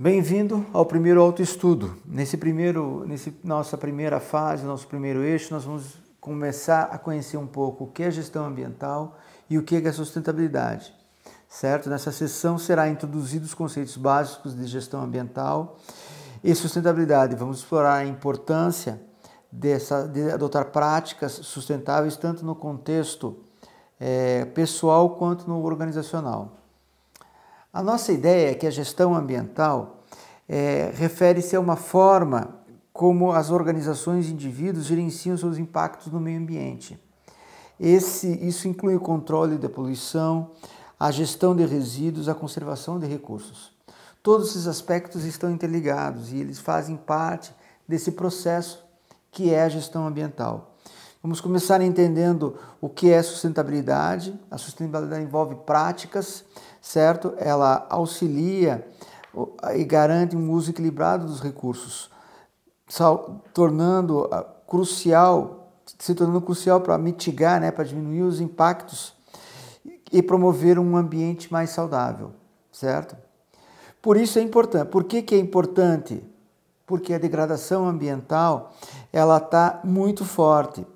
Bem-vindo ao primeiro autoestudo. Nesse primeiro, nesse nossa primeira fase, nosso primeiro eixo, nós vamos começar a conhecer um pouco o que é gestão ambiental e o que é sustentabilidade. Certo? Nessa sessão será introduzidos os conceitos básicos de gestão ambiental e sustentabilidade. Vamos explorar a importância dessa, de adotar práticas sustentáveis tanto no contexto é, pessoal quanto no organizacional. A nossa ideia é que a gestão ambiental é, refere-se a uma forma como as organizações e indivíduos gerenciam seus impactos no meio ambiente. Esse, isso inclui o controle da poluição, a gestão de resíduos, a conservação de recursos. Todos esses aspectos estão interligados e eles fazem parte desse processo que é a gestão ambiental. Vamos começar entendendo o que é sustentabilidade. A sustentabilidade envolve práticas, certo? Ela auxilia e garante um uso equilibrado dos recursos, tornando ah, crucial, se tornando crucial para mitigar, né, para diminuir os impactos e promover um ambiente mais saudável, certo? Por isso é importante. Por que, que é importante? Porque a degradação ambiental ela está muito forte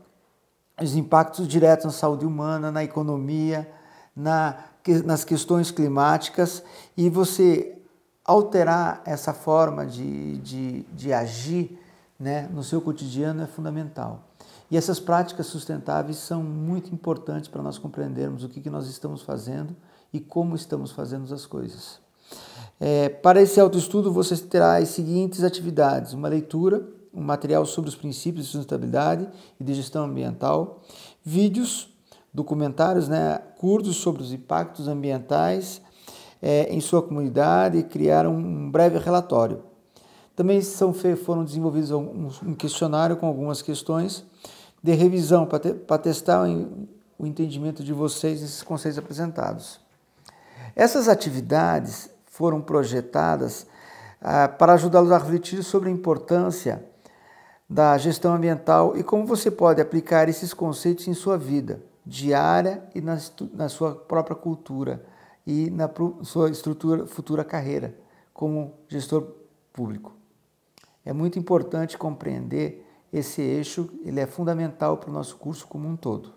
os impactos diretos na saúde humana, na economia, na, nas questões climáticas e você alterar essa forma de, de, de agir né, no seu cotidiano é fundamental. E essas práticas sustentáveis são muito importantes para nós compreendermos o que, que nós estamos fazendo e como estamos fazendo as coisas. É, para esse autoestudo, você terá as seguintes atividades: uma leitura, um material sobre os princípios de sustentabilidade e de gestão ambiental, vídeos, documentários né, curtos sobre os impactos ambientais é, em sua comunidade e criaram um breve relatório. Também são, foram desenvolvidos um, um questionário com algumas questões de revisão para, te, testar o, o entendimento de vocês nesses conceitos apresentados. Essas atividades foram projetadas ah, para ajudá-los a refletir sobre a importância da gestão ambiental e como você pode aplicar esses conceitos em sua vida diária e na, na sua própria cultura e na sua estrutura futura carreira como gestor público. É muito importante compreender esse eixo, ele é fundamental para o nosso curso como um todo.